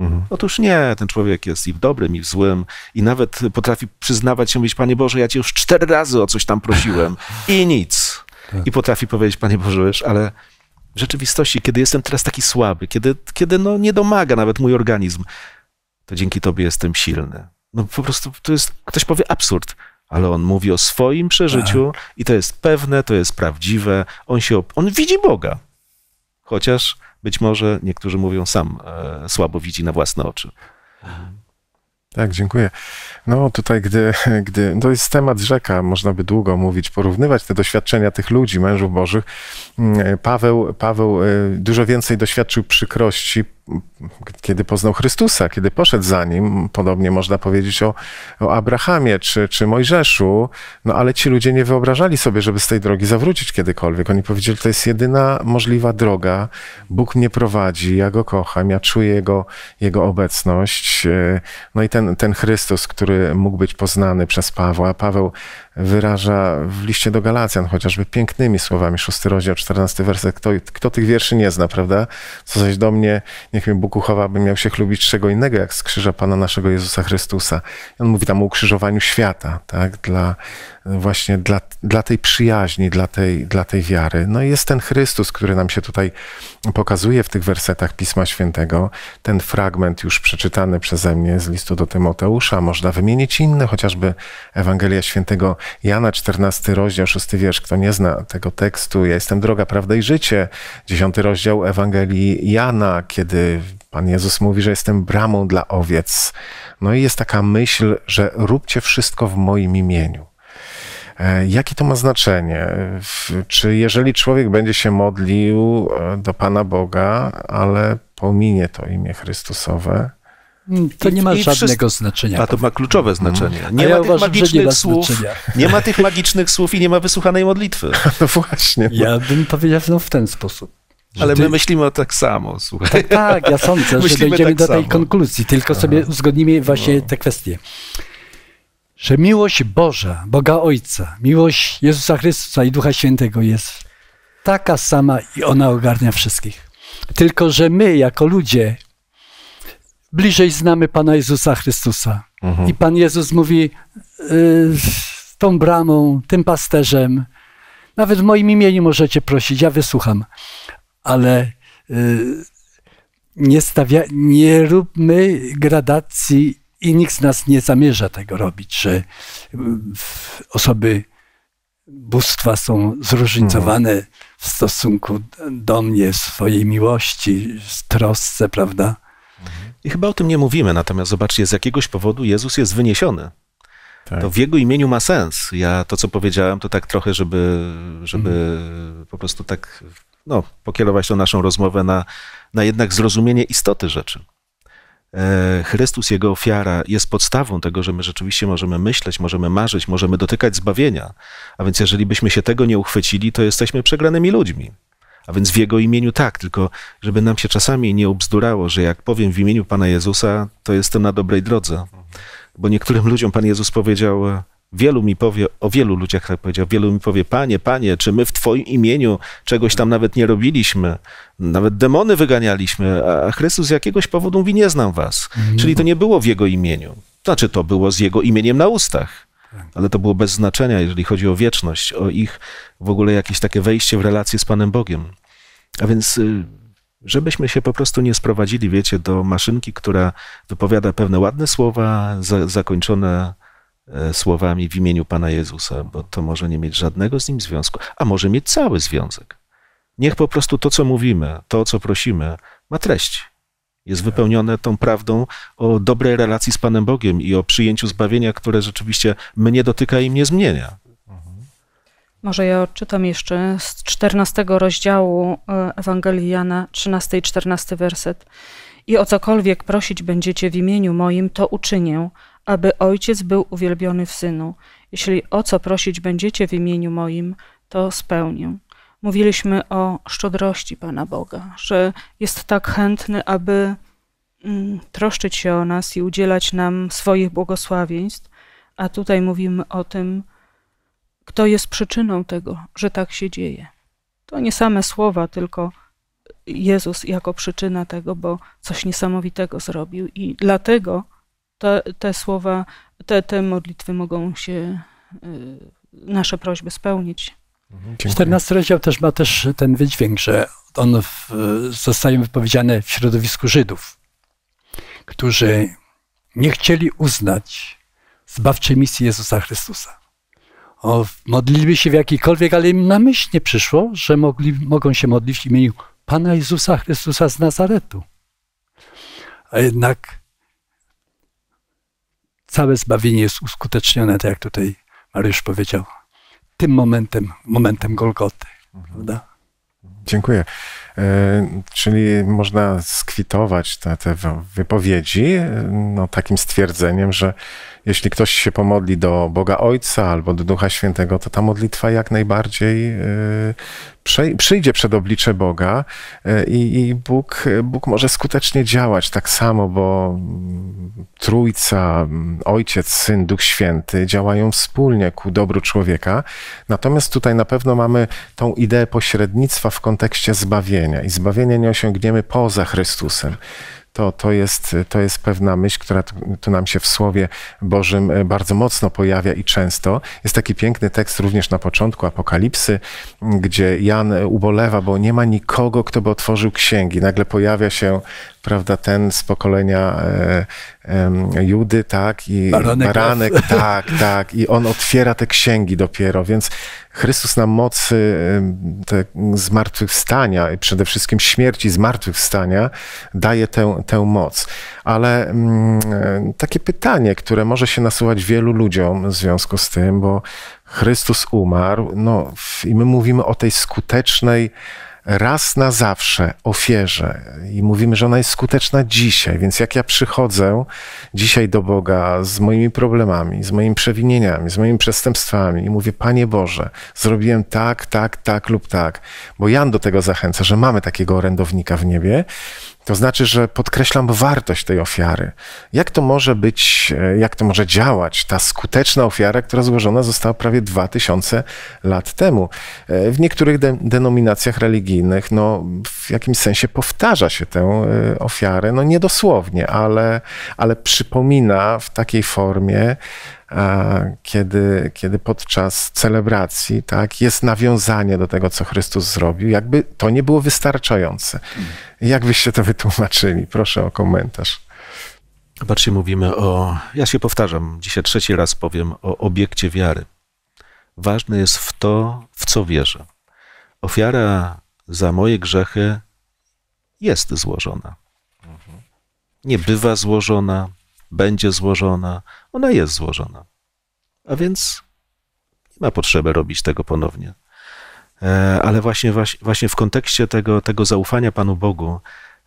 Mhm. Otóż nie, ten człowiek jest i w dobrym, i w złym, i nawet potrafi przyznawać się, mówić, Panie Boże, ja Cię już cztery razy o coś tam prosiłem [laughs] i nic. Tak. I potrafi powiedzieć, Panie Boże, wiesz, ale w rzeczywistości, kiedy jestem teraz taki słaby, kiedy, kiedy no nie domaga nawet mój organizm, to dzięki tobie jestem silny. No po prostu to jest, ktoś powie absurd, ale on mówi o swoim przeżyciu tak. i to jest pewne, to jest prawdziwe. On się, on widzi Boga. Chociaż być może niektórzy mówią sam e, słabo widzi na własne oczy. Mhm. Tak, dziękuję. No tutaj, gdy, [laughs] gdy to jest temat rzeka, można by długo mówić, porównywać te doświadczenia tych ludzi, mężów bożych. Mm, e, Paweł, Paweł e, dużo więcej doświadczył przykrości, kiedy poznał Chrystusa, kiedy poszedł za nim. Podobnie można powiedzieć o, o Abrahamie czy, czy Mojżeszu, no ale ci ludzie nie wyobrażali sobie, żeby z tej drogi zawrócić kiedykolwiek. Oni powiedzieli, to jest jedyna możliwa droga. Bóg mnie prowadzi, ja go kocham, ja czuję jego, jego obecność. E, no i ten, ten Chrystus, który mógł być poznany przez Pawła, Paweł wyraża w liście do Galacjan, chociażby pięknymi słowami, 6 rozdział, 14 werset. Kto, kto tych wierszy nie zna, prawda? Co zaś do mnie, niech mi Bóg uchowa, miał się chlubić czego innego, jak z krzyża Pana naszego Jezusa Chrystusa. I on mówi tam o ukrzyżowaniu świata, tak? Dla, właśnie dla, dla tej przyjaźni, dla tej, dla tej wiary. No i jest ten Chrystus, który nam się tutaj pokazuje w tych wersetach Pisma Świętego. Ten fragment już przeczytany przeze mnie z listu do Tymoteusza. Można wymienić inne, chociażby Ewangelia Świętego Jana 14 rozdział, 6 wiersz, kto nie zna tego tekstu, ja jestem droga, prawda i życie. 10 rozdział Ewangelii Jana, kiedy Pan Jezus mówi, że jestem bramą dla owiec. No i jest taka myśl, że róbcie wszystko w moim imieniu. E, jakie to ma znaczenie? Czy jeżeli człowiek będzie się modlił e, do Pana Boga, ale pominie to imię Chrystusowe, to nie ma żadnego znaczenia. A to ma kluczowe znaczenie. Mhm. Nie, ma ja uważam, nie ma słów, nie ma tych magicznych słów i nie ma wysłuchanej modlitwy. [laughs] No właśnie. Ja bym powiedział no, w ten sposób. Ale ty... my myślimy o tak samo, słuchaj. Tak, tak ja sądzę, myślimy że dojdziemy tak do tej samo. konkluzji, tylko Aha. sobie uzgodnimy właśnie no. te kwestie. Że miłość Boża, Boga Ojca, miłość Jezusa Chrystusa i Ducha Świętego jest taka sama i ona ogarnia wszystkich. Tylko, że my jako ludzie bliżej znamy Pana Jezusa Chrystusa. Mhm. I Pan Jezus mówi y, tą bramą, tym pasterzem, nawet w moim imieniu możecie prosić, ja wysłucham, ale y, nie, stawia, nie róbmy gradacji i nikt z nas nie zamierza tego robić, że y, osoby bóstwa są zróżnicowane mhm. w stosunku do mnie, swojej miłości, trosce, prawda? I chyba o tym nie mówimy, natomiast zobaczcie, z jakiegoś powodu Jezus jest wyniesiony. Tak. To w Jego imieniu ma sens. Ja to, co powiedziałem, to tak trochę, żeby, żeby mhm. po prostu tak no, pokierować tą naszą rozmowę na, na jednak zrozumienie istoty rzeczy. E, Chrystus, Jego ofiara jest podstawą tego, że my rzeczywiście możemy myśleć, możemy marzyć, możemy dotykać zbawienia. A więc jeżeli byśmy się tego nie uchwycili, to jesteśmy przegranymi ludźmi. A więc w Jego imieniu tak, tylko żeby nam się czasami nie obzdurało, że jak powiem w imieniu Pana Jezusa, to jestem na dobrej drodze. Bo niektórym ludziom Pan Jezus powiedział, wielu mi powie, o wielu ludziach tak powiedział, wielu mi powie, Panie, Panie, czy my w Twoim imieniu czegoś tam nawet nie robiliśmy, nawet demony wyganialiśmy, a Chrystus z jakiegoś powodu mówi, nie znam Was. Mhm. Czyli to nie było w Jego imieniu. Znaczy, to było z Jego imieniem na ustach tak. ale to było bez znaczenia, jeżeli chodzi o wieczność, o ich w ogóle jakieś takie wejście w relacje z Panem Bogiem. A więc, y, żebyśmy się po prostu nie sprowadzili, wiecie, do maszynki, która wypowiada pewne ładne słowa, za, zakończone e, słowami w imieniu Pana Jezusa, bo to może nie mieć żadnego z nim związku, a może mieć cały związek. Niech po prostu to, co mówimy, to, o co prosimy, ma treść jest wypełnione tą prawdą o dobrej relacji z Panem Bogiem i o przyjęciu zbawienia, które rzeczywiście mnie dotyka i mnie zmienia. Mhm. Może ja odczytam jeszcze z 14 rozdziału e, Ewangelii Jana, 13 i 14 werset. I o cokolwiek prosić będziecie w imieniu moim, to uczynię, aby Ojciec był uwielbiony w Synu. Jeśli o co prosić będziecie w imieniu moim, to spełnię mówiliśmy o szczodrości Pana Boga, że jest tak chętny, aby mm, troszczyć się o nas i udzielać nam swoich błogosławieństw, a tutaj mówimy o tym, kto jest przyczyną tego, że tak się dzieje. To nie same słowa, tylko Jezus jako przyczyna tego, bo coś niesamowitego zrobił i dlatego te, te słowa, te, te modlitwy mogą się, y, nasze prośby spełnić. 14 rozdział też ma też ten wydźwięk, że on w, zostaje wypowiedziany w środowisku Żydów, którzy nie chcieli uznać zbawczej misji Jezusa Chrystusa. O, się w jakikolwiek, ale im na myśl nie przyszło, że mogli, mogą się modlić w imieniu Pana Jezusa Chrystusa z Nazaretu. A jednak całe zbawienie jest uskutecznione, tak jak tutaj Mariusz powiedział, tym momentem, momentem Golgoty. Mhm. Prawda? Mhm. Dziękuję. E, czyli można skwitować te, te wypowiedzi e, no, takim stwierdzeniem, że jeśli ktoś się pomodli do Boga Ojca albo do Ducha Świętego, to ta modlitwa jak najbardziej y, przyjdzie przed oblicze Boga y, i, Bóg, Bóg może skutecznie działać tak samo, bo mm, Trójca, mm, Ojciec, Syn, Duch Święty działają wspólnie ku dobru człowieka. Natomiast tutaj na pewno mamy tą ideę pośrednictwa w kontekście zbawienia i zbawienia nie osiągniemy poza Chrystusem to, to, jest, to jest pewna myśl, która tu, tu, nam się w Słowie Bożym e, bardzo mocno pojawia i często. Jest taki piękny tekst również na początku Apokalipsy, gdzie Jan ubolewa, bo nie ma nikogo, kto by otworzył księgi. Nagle pojawia się prawda, ten z pokolenia e, Judy, tak, i Baranek, Baranek [laughs] tak, tak, i on otwiera te księgi dopiero, więc Chrystus na mocy te zmartwychwstania, przede wszystkim śmierci zmartwychwstania, daje tę, tę moc. Ale takie pytanie, które może się nasuwać wielu ludziom w związku z tym, bo Chrystus umarł, no i my mówimy o tej skutecznej, raz na zawsze ofierze i mówimy, że ona jest skuteczna dzisiaj, więc jak ja przychodzę dzisiaj do Boga z moimi problemami, z moimi przewinieniami, z moimi przestępstwami i mówię, Panie Boże, zrobiłem tak, tak, tak lub tak, bo Jan do tego zachęca, że mamy takiego orędownika w niebie, to znaczy, że podkreślam wartość tej ofiary. Jak to może być, e, jak to może działać, ta skuteczna ofiara, która złożona została prawie 2000 lat temu. E, w niektórych de denominacjach religijnych, no, w jakimś sensie powtarza się tę e, ofiarę, no niedosłownie, ale, ale przypomina w takiej formie, E, kiedy, kiedy podczas celebracji tak, jest nawiązanie do tego, co Chrystus zrobił, jakby to nie było wystarczające. Jak byście to wytłumaczyli? Proszę o komentarz. Zobaczcie, mówimy o. Ja się powtarzam, dzisiaj trzeci raz powiem o obiekcie wiary. Ważne jest w to, w co wierzę. Ofiara za moje grzechy jest złożona. Nie bywa złożona, będzie złożona, ona jest złożona. A więc nie ma potrzeby robić tego ponownie. E, ale właśnie, właśnie w kontekście tego, tego zaufania Panu Bogu,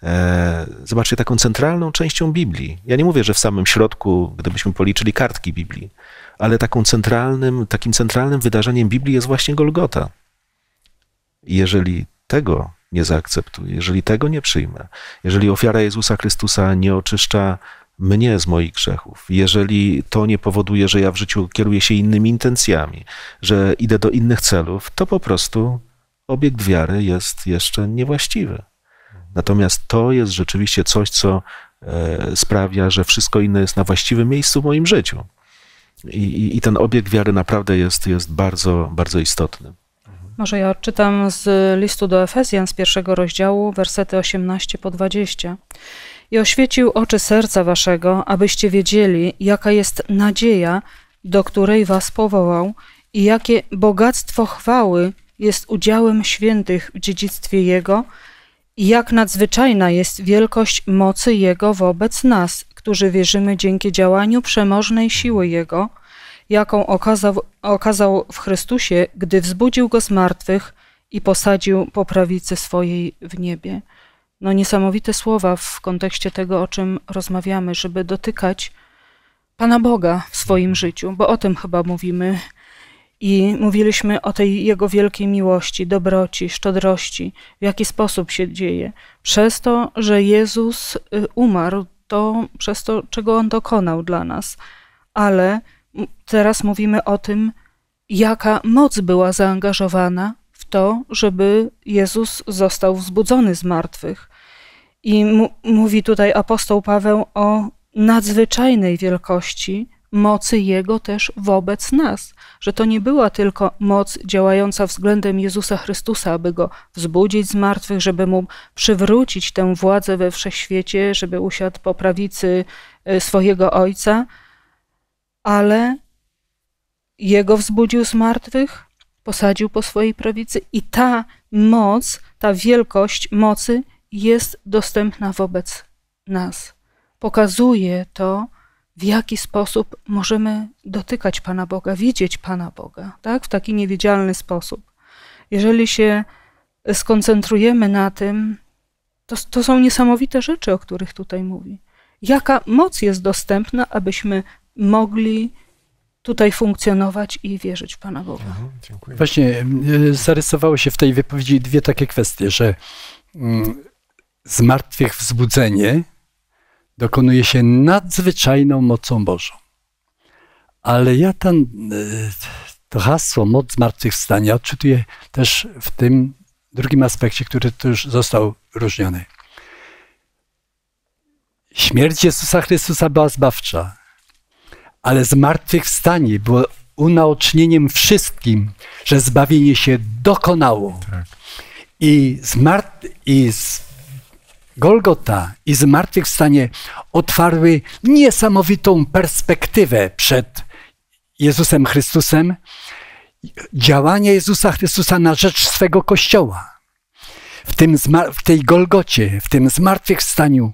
e, zobaczcie taką centralną częścią Biblii. Ja nie mówię, że w samym środku, gdybyśmy policzyli kartki Biblii, ale taką centralnym, takim centralnym wydarzeniem Biblii jest właśnie Golgota. Jeżeli tego nie zaakceptuję, jeżeli tego nie przyjmę, jeżeli ofiara Jezusa Chrystusa nie oczyszcza mnie z moich grzechów, jeżeli to nie powoduje, że ja w życiu kieruję się innymi intencjami, że idę do innych celów, to po prostu obiekt wiary jest jeszcze niewłaściwy. Natomiast to jest rzeczywiście coś, co e, sprawia, że wszystko inne jest na właściwym miejscu w moim życiu. I, i, i ten obiekt wiary naprawdę jest, jest bardzo, bardzo istotny. Może ja odczytam z listu do Efezjan z pierwszego rozdziału, wersety 18 po 20 i oświecił oczy serca waszego, abyście wiedzieli, jaka jest nadzieja, do której was powołał i jakie bogactwo chwały jest udziałem świętych w dziedzictwie Jego i jak nadzwyczajna jest wielkość mocy Jego wobec nas, którzy wierzymy dzięki działaniu przemożnej siły Jego, jaką okazał, okazał w Chrystusie, gdy wzbudził Go z martwych i posadził po prawicy swojej w niebie no, niesamowite słowa w kontekście tego, o czym rozmawiamy, żeby dotykać Pana Boga w swoim życiu, bo o tym chyba mówimy. I mówiliśmy o tej Jego wielkiej miłości, dobroci, szczodrości, w jaki sposób się dzieje. Przez to, że Jezus y, umarł, to przez to, czego On dokonał dla nas. Ale teraz mówimy o tym, jaka moc była zaangażowana w to, żeby Jezus został wzbudzony z martwych. I mówi tutaj apostoł Paweł o nadzwyczajnej wielkości mocy Jego też wobec nas, że to nie była tylko moc działająca względem Jezusa Chrystusa, aby Go wzbudzić z martwych, żeby Mu przywrócić tę władzę we wszechświecie, żeby usiadł po prawicy y, swojego Ojca, ale Jego wzbudził z martwych, posadził po swojej prawicy i ta moc, ta wielkość mocy jest dostępna wobec nas. Pokazuje to, w jaki sposób możemy dotykać Pana Boga, widzieć Pana Boga, tak? W taki niewidzialny sposób. Jeżeli się skoncentrujemy na tym, to, to są niesamowite rzeczy, o których tutaj mówi. Jaka moc jest dostępna, abyśmy mogli tutaj funkcjonować i wierzyć w Pana Boga. Mhm, dziękuję. Właśnie e, zarysowały się w tej wypowiedzi dwie takie kwestie, że mm, zmartwychwzbudzenie dokonuje się nadzwyczajną mocą Bożą. Ale ja tam e, to hasło moc zmartwychwstania odczytuję też w tym drugim aspekcie, który tu już został różniony. Śmierć Jezusa Chrystusa była zbawcza, ale zmartwychwstanie było unaocznieniem wszystkim, że zbawienie się dokonało. Tak. I, zmart- I z Golgota i zmartwychwstanie otwarły niesamowitą perspektywę przed Jezusem Chrystusem, działanie Jezusa Chrystusa na rzecz swego Kościoła. W, tym, w tej Golgocie, w tym zmartwychwstaniu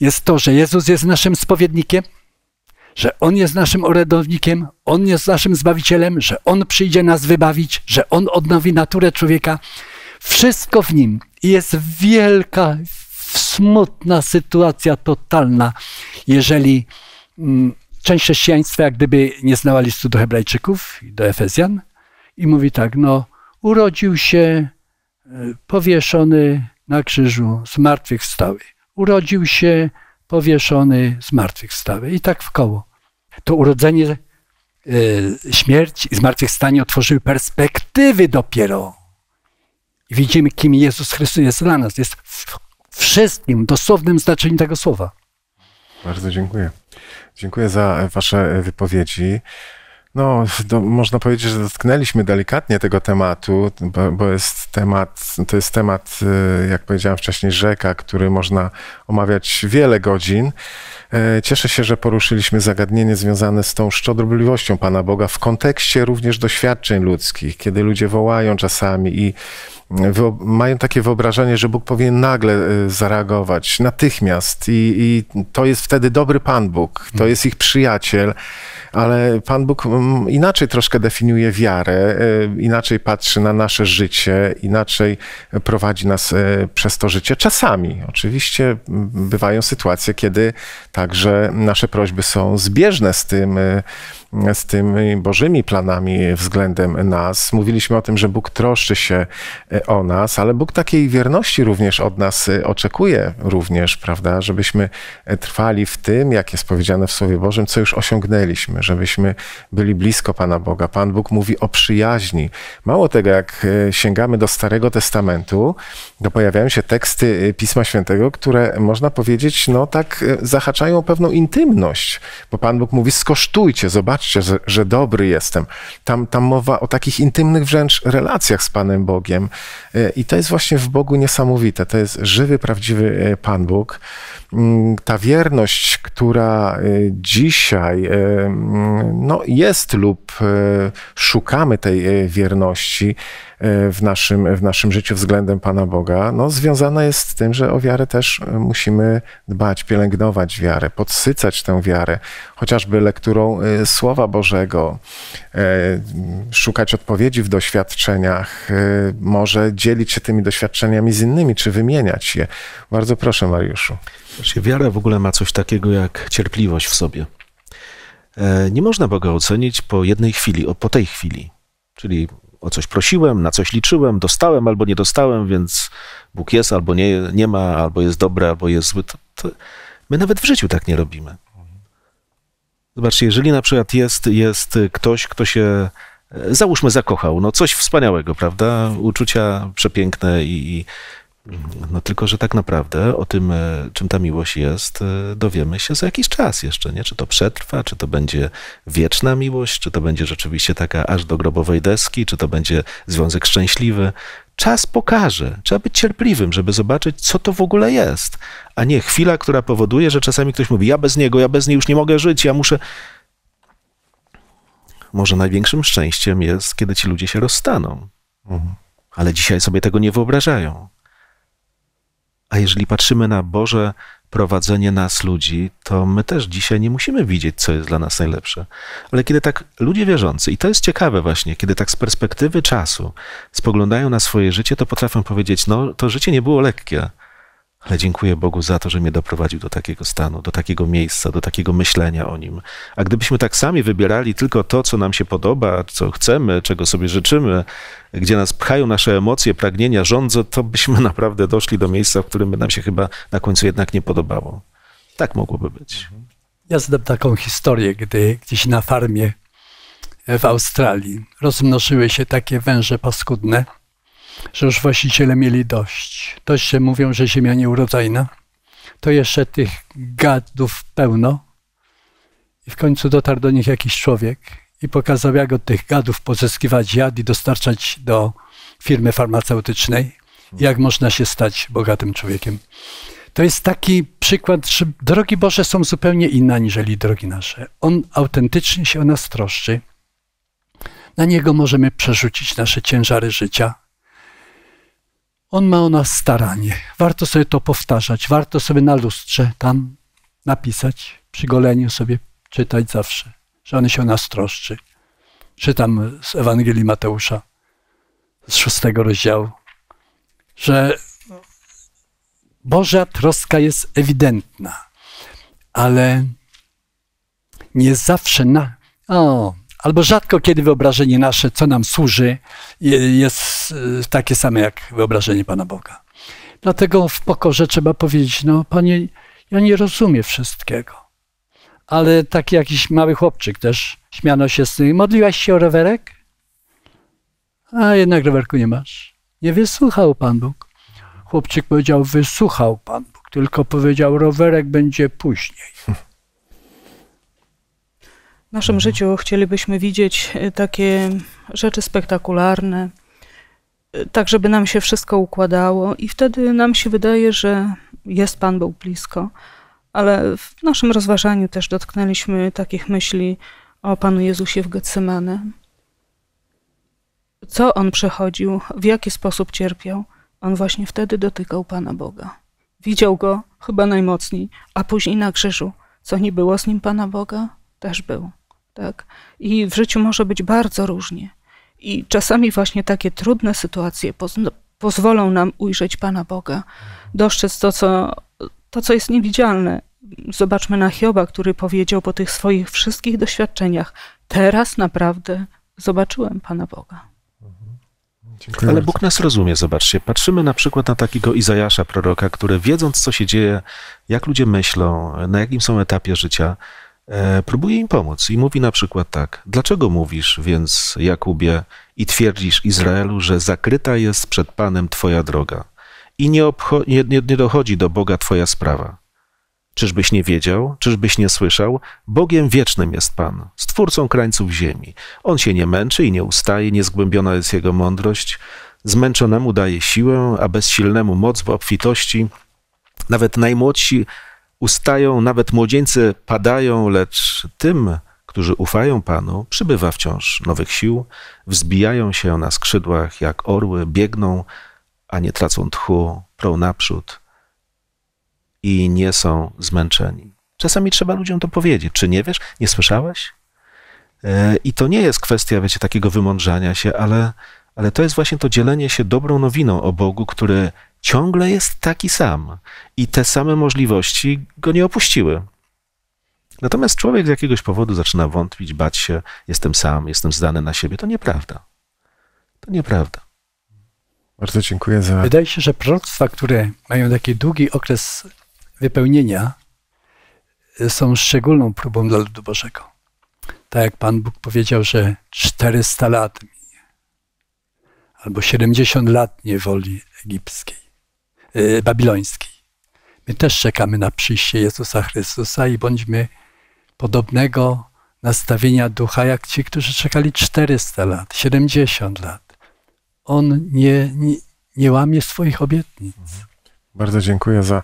jest to, że Jezus jest naszym spowiednikiem, że On jest naszym orędownikiem, On jest naszym Zbawicielem, że On przyjdzie nas wybawić, że On odnowi naturę człowieka. Wszystko w Nim jest wielka, smutna sytuacja totalna, jeżeli mm, część chrześcijaństwa jak gdyby nie znała listu do Hebrajczyków i do Efezjan i mówi tak, no urodził się e, powieszony na krzyżu, zmartwychwstały. Urodził się powieszony, zmartwychwstały. I tak w koło. To urodzenie, e, śmierć i zmartwychwstanie otworzyły perspektywy dopiero. Widzimy, kim Jezus Chrystus jest dla nas. Jest wszystkim, dosłownym znaczeniu tego słowa. Bardzo dziękuję. Dziękuję za e, Wasze e, wypowiedzi. No, do, można powiedzieć, że dotknęliśmy delikatnie tego tematu, bo, bo, jest temat, to jest temat, e, jak powiedziałem wcześniej, rzeka, który można omawiać wiele godzin. Cieszę się, że poruszyliśmy zagadnienie związane z tą szczodrobliwością Pana Boga w kontekście również doświadczeń ludzkich, kiedy ludzie wołają czasami i mają takie wyobrażenie, że Bóg powinien nagle y, zareagować, natychmiast. I, I, to jest wtedy dobry Pan Bóg, to mhm. jest ich przyjaciel, ale Pan Bóg mm, inaczej troszkę definiuje wiarę, y, inaczej patrzy na nasze życie, inaczej prowadzi nas y, przez to życie. Czasami, oczywiście, mm, bywają sytuacje, kiedy także nasze prośby są zbieżne z tym, z tymi Bożymi planami względem nas. Mówiliśmy o tym, że Bóg troszczy się e, o nas, ale Bóg takiej wierności również od nas e, oczekuje również, prawda? Żebyśmy e, trwali w tym, jak jest powiedziane w Słowie Bożym, co już osiągnęliśmy, żebyśmy byli blisko Pana Boga. Pan Bóg mówi o przyjaźni. Mało tego, jak sięgamy do Starego Testamentu, to pojawiają się teksty Pisma Świętego, które można powiedzieć, no tak zahaczają o pewną intymność, bo Pan Bóg mówi, skosztujcie, zobaczcie, zobaczcie, że, że dobry jestem. Tam, tam mowa o takich intymnych wręcz relacjach z Panem Bogiem. E, I to jest właśnie w Bogu niesamowite. To jest żywy, prawdziwy e, Pan Bóg. Mm, ta wierność, która e, dzisiaj mm, no, jest lub szukamy tej wierności, E, w naszym, w naszym życiu względem Pana Boga, no, związana jest z tym, że o wiarę też e, musimy dbać, pielęgnować wiarę, podsycać tę wiarę, chociażby lekturą e, Słowa Bożego, szukać odpowiedzi w doświadczeniach, może dzielić się tymi doświadczeniami z innymi, czy wymieniać je. Bardzo proszę, Mariuszu. wiara w ogóle ma coś takiego jak cierpliwość w sobie. Nie można Boga ocenić po jednej chwili, po tej chwili. Czyli o coś prosiłem, na coś liczyłem, dostałem albo nie dostałem, więc Bóg jest albo nie, nie ma, albo jest dobry, albo jest zły. To, to my nawet w życiu tak nie robimy. Zobaczcie, jeżeli na przykład jest, jest ktoś, kto się e, załóżmy zakochał, no coś wspaniałego, prawda? Uczucia przepiękne i, i, no tylko, że tak naprawdę o tym, e, czym ta miłość jest, e, dowiemy się za jakiś czas jeszcze, nie? Czy to przetrwa, czy to będzie wieczna miłość, czy to będzie rzeczywiście taka aż do grobowej deski, czy to będzie związek szczęśliwy. Czas pokaże. Trzeba być cierpliwym, żeby zobaczyć, co to w ogóle jest, a nie chwila, która powoduje, że czasami ktoś mówi, ja bez niego, ja bez niej już nie mogę żyć, ja muszę... Może największym szczęściem jest, kiedy ci ludzie się rozstaną. Mhm. Ale dzisiaj sobie tego nie wyobrażają a jeżeli patrzymy na Boże prowadzenie nas, ludzi, to my też dzisiaj nie musimy widzieć, co jest dla nas najlepsze. Ale kiedy tak ludzie wierzący, i to jest ciekawe właśnie, kiedy tak z perspektywy czasu spoglądają na swoje życie, to potrafią powiedzieć, no to życie nie było lekkie ale dziękuję Bogu za to, że mnie doprowadził do takiego stanu, do takiego miejsca, do takiego myślenia o nim. A gdybyśmy tak sami wybierali tylko to, co nam się podoba, co chcemy, czego sobie życzymy, gdzie nas pchają nasze emocje, pragnienia, żądze, to byśmy [laughs] naprawdę doszli do miejsca, w którym by nam się chyba na końcu jednak nie podobało. Tak mogłoby być. Mhm. Ja znam taką historię, gdy gdzieś na farmie w Australii rozmnożyły się takie węże paskudne że już właściciele mieli dość. To że mówią, że ziemia nieurodzajna. To jeszcze tych gadów pełno. I w końcu dotarł do nich jakiś człowiek i pokazał, jak od tych gadów pozyskiwać jad i dostarczać do firmy farmaceutycznej. Jak można się stać bogatym człowiekiem. To jest taki przykład, że drogi Boże są zupełnie inne aniżeli drogi nasze. On autentycznie się o nas troszczy. Na Niego możemy przerzucić nasze ciężary życia, on ma o nas staranie. Warto sobie to powtarzać, warto sobie na lustrze tam napisać, przy goleniu sobie czytać zawsze, że On się o nas troszczy. Czytam z Ewangelii Mateusza, z szóstego rozdziału, że Boża troska jest ewidentna, ale nie zawsze na. O, albo rzadko kiedy wyobrażenie nasze, co nam służy, jest e, takie same jak wyobrażenie Pana Boga. Dlatego w pokorze trzeba powiedzieć: No, Panie, ja nie rozumiem wszystkiego. Ale taki jakiś mały chłopczyk też śmiano się z tym. Modliłaś się o rowerek? A jednak rowerku nie masz. Nie wysłuchał Pan Bóg. Chłopczyk powiedział: Wysłuchał Pan Bóg, tylko powiedział: Rowerek będzie później. W naszym mhm. życiu chcielibyśmy widzieć e, takie rzeczy spektakularne, e, tak żeby nam się wszystko układało, i wtedy nam się wydaje, że jest Pan Bóg blisko. Ale w naszym rozważaniu też dotknęliśmy takich myśli o Panu Jezusie w Getsemane. Co On przechodził, w jaki sposób cierpiał, On właśnie wtedy dotykał Pana Boga. Widział Go chyba najmocniej, a później na krzyżu, co nie było z Nim Pana Boga, też był. Tak? I w życiu może być bardzo różnie. I czasami właśnie takie trudne sytuacje poz pozwolą nam ujrzeć Pana Boga, dostrzec to co, to, co jest niewidzialne. Zobaczmy na Hioba, który powiedział po tych swoich wszystkich doświadczeniach: Teraz naprawdę zobaczyłem Pana Boga. Dziękuję Ale Bóg nas rozumie, zobaczcie. Patrzymy na przykład na takiego Izajasza, proroka, który wiedząc, co się dzieje, jak ludzie myślą, na jakim są etapie życia, E, próbuje im pomóc i mówi na przykład tak: Dlaczego mówisz więc, Jakubie, i twierdzisz Izraelu, że zakryta jest przed Panem Twoja droga i nie, obcho- nie, nie, nie dochodzi do Boga Twoja sprawa? Czyżbyś nie wiedział, czyżbyś nie słyszał? Bogiem wiecznym jest Pan, stwórcą krańców ziemi. On się nie męczy i nie ustaje, niezgłębiona jest jego mądrość. Zmęczonemu daje siłę, a bezsilnemu moc w obfitości. Nawet najmłodsi ustają, nawet młodzieńcy padają, lecz tym, którzy ufają Panu, przybywa wciąż nowych sił, wzbijają się na skrzydłach jak orły, biegną, a nie tracą tchu, prą naprzód i nie są zmęczeni. Czasami trzeba ludziom to powiedzieć. Czy nie wiesz? Nie słyszałeś? E, I to nie jest kwestia, wiecie, takiego wymądrzania się, ale, ale to jest właśnie to dzielenie się dobrą nowiną o Bogu, który ciągle jest taki sam i te same możliwości go nie opuściły. Natomiast człowiek z jakiegoś powodu zaczyna wątpić, bać się, jestem sam, jestem zdany na siebie. To nieprawda. To nieprawda. Bardzo dziękuję za. Wydaje się, że proroctwa, które mają taki długi okres wypełnienia, są szczególną próbą dla ludu Bożego. Tak jak Pan Bóg powiedział, że 400 lat albo 70 lat niewoli egipskiej. Y, babiloński. My też czekamy na przyjście Jezusa Chrystusa i bądźmy podobnego nastawienia ducha jak ci, którzy czekali 400 lat, 70 lat. On nie, nie, nie łamie swoich obietnic. Mhm. Bardzo dziękuję za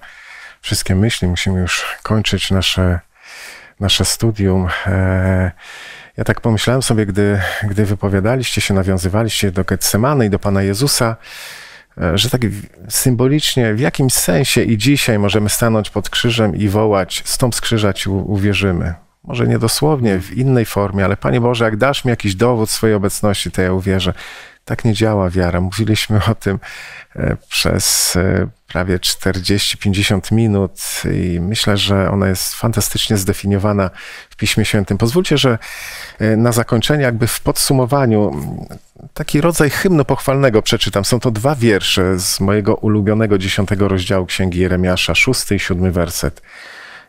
wszystkie myśli. Musimy już kończyć nasze, nasze studium. E, ja tak pomyślałem sobie, gdy, gdy wypowiadaliście się, nawiązywaliście do Getsemany i do Pana Jezusa, E, że tak symbolicznie w jakimś sensie i dzisiaj możemy stanąć pod krzyżem i wołać: Stąd z krzyża ci uwierzymy. Może niedosłownie, w innej formie, ale Panie Boże, jak dasz mi jakiś dowód swojej obecności, to ja uwierzę. Tak nie działa wiara. Mówiliśmy o tym e, przez e, prawie 40-50 minut i myślę, że ona jest fantastycznie zdefiniowana w Piśmie Świętym. Pozwólcie, że e, na zakończenie, jakby w podsumowaniu, taki rodzaj hymnu pochwalnego przeczytam. Są to dwa wiersze z mojego ulubionego dziesiątego rozdziału Księgi Jeremiasza, szósty i siódmy werset.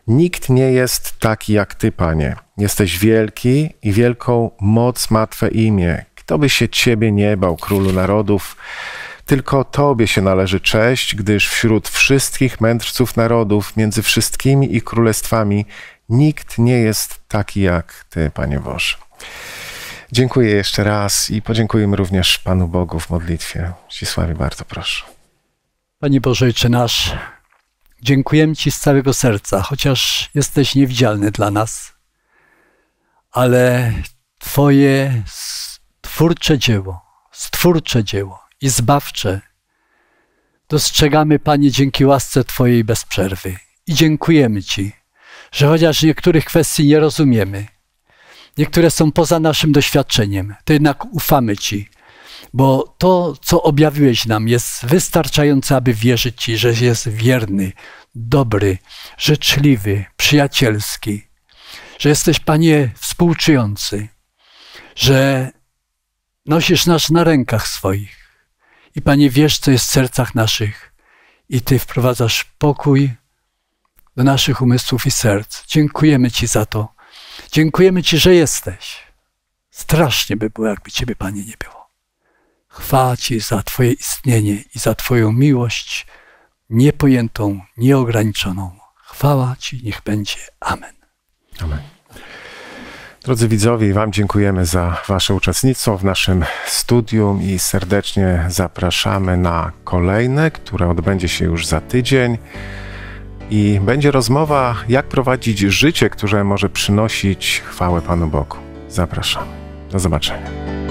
Nikt nie jest taki jak Ty, Panie. Jesteś wielki i wielką moc ma Twe imię to by się ciebie nie bał, królu narodów. Tylko Tobie się należy cześć, gdyż wśród wszystkich mędrców narodów, między wszystkimi i królestwami, nikt nie jest taki jak Ty, Panie Boże. Dziękuję jeszcze raz i podziękujemy również Panu Bogu w modlitwie. Zdzisławie, bardzo proszę. Panie Boże, czy nasz, dziękujemy Ci z całego serca, chociaż jesteś niewidzialny dla nas, ale Twoje twórcze dzieło, stwórcze dzieło i zbawcze. Dostrzegamy, Panie, dzięki łasce Twojej bez przerwy i dziękujemy Ci, że chociaż niektórych kwestii nie rozumiemy, niektóre są poza naszym doświadczeniem, to jednak ufamy Ci, bo to, co objawiłeś nam, jest wystarczające, aby wierzyć Ci, że jest wierny, dobry, życzliwy, przyjacielski, że jesteś, Panie, współczujący, że Nosisz nas na rękach swoich. I Panie, wiesz, co jest w sercach naszych. I Ty wprowadzasz pokój do naszych umysłów i serc. Dziękujemy Ci za to. Dziękujemy Ci, że jesteś. Strasznie by było, jakby Ciebie, Panie, nie było. Chwała Ci za Twoje istnienie i za Twoją miłość niepojętą, nieograniczoną. Chwała Ci niech będzie. Amen. Amen. Drodzy widzowie, i Wam dziękujemy za Wasze uczestnictwo w naszym studium i serdecznie zapraszamy na kolejne, które odbędzie się już za tydzień. I będzie rozmowa, jak prowadzić życie, które może przynosić chwałę Panu Bogu. Zapraszamy. Do zobaczenia.